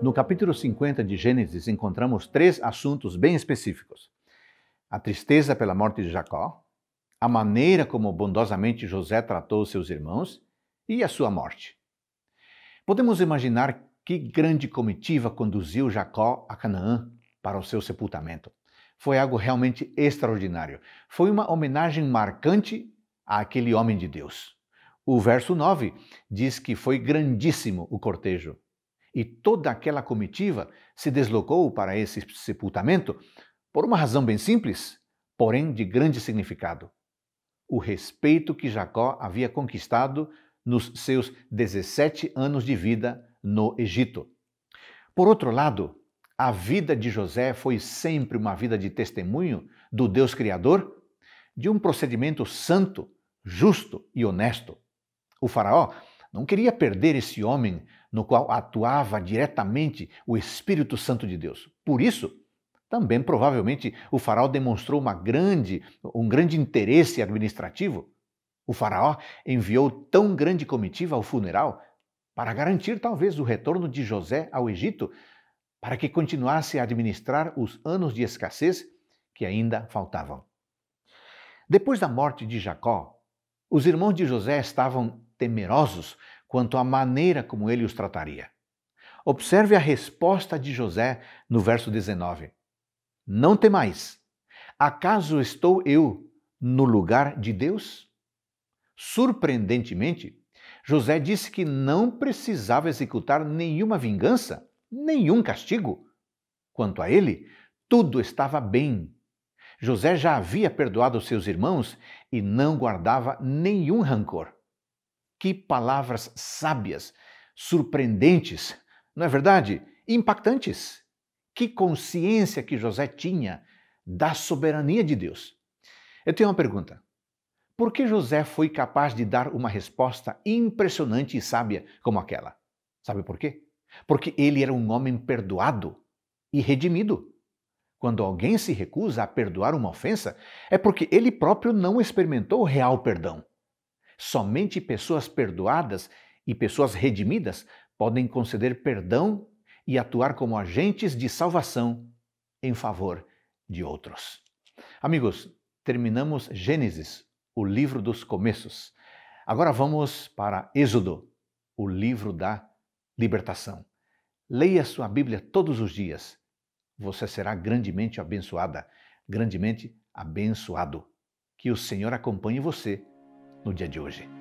No capítulo 50 de Gênesis encontramos três assuntos bem específicos: a tristeza pela morte de Jacó, a maneira como bondosamente José tratou seus irmãos e a sua morte. Podemos imaginar que grande comitiva conduziu Jacó a Canaã para o seu sepultamento. Foi algo realmente extraordinário. Foi uma homenagem marcante àquele homem de Deus. O verso 9 diz que foi grandíssimo o cortejo e toda aquela comitiva se deslocou para esse sepultamento por uma razão bem simples, porém de grande significado: o respeito que Jacó havia conquistado nos seus 17 anos de vida no Egito. Por outro lado, a vida de José foi sempre uma vida de testemunho do Deus Criador, de um procedimento santo, justo e honesto. O Faraó não queria perder esse homem no qual atuava diretamente o Espírito Santo de Deus. Por isso, também provavelmente o faraó demonstrou uma grande, um grande interesse administrativo. O faraó enviou tão grande comitiva ao funeral para garantir talvez o retorno de José ao Egito, para que continuasse a administrar os anos de escassez que ainda faltavam. Depois da morte de Jacó, os irmãos de José estavam temerosos quanto à maneira como ele os trataria. Observe a resposta de José no verso 19: Não temais, acaso estou eu no lugar de Deus? Surpreendentemente, José disse que não precisava executar nenhuma vingança, nenhum castigo. Quanto a ele, tudo estava bem. José já havia perdoado seus irmãos e não guardava nenhum rancor. Que palavras sábias, surpreendentes, não é verdade? Impactantes. Que consciência que José tinha da soberania de Deus. Eu tenho uma pergunta. Por que José foi capaz de dar uma resposta impressionante e sábia como aquela? Sabe por quê? Porque ele era um homem perdoado e redimido. Quando alguém se recusa a perdoar uma ofensa, é porque ele próprio não experimentou o real perdão. Somente pessoas perdoadas e pessoas redimidas podem conceder perdão e atuar como agentes de salvação em favor de outros. Amigos, terminamos Gênesis, o livro dos começos. Agora vamos para Êxodo, o livro da libertação. Leia sua Bíblia todos os dias. Você será grandemente abençoada, grandemente abençoado. Que o Senhor acompanhe você no dia de hoje.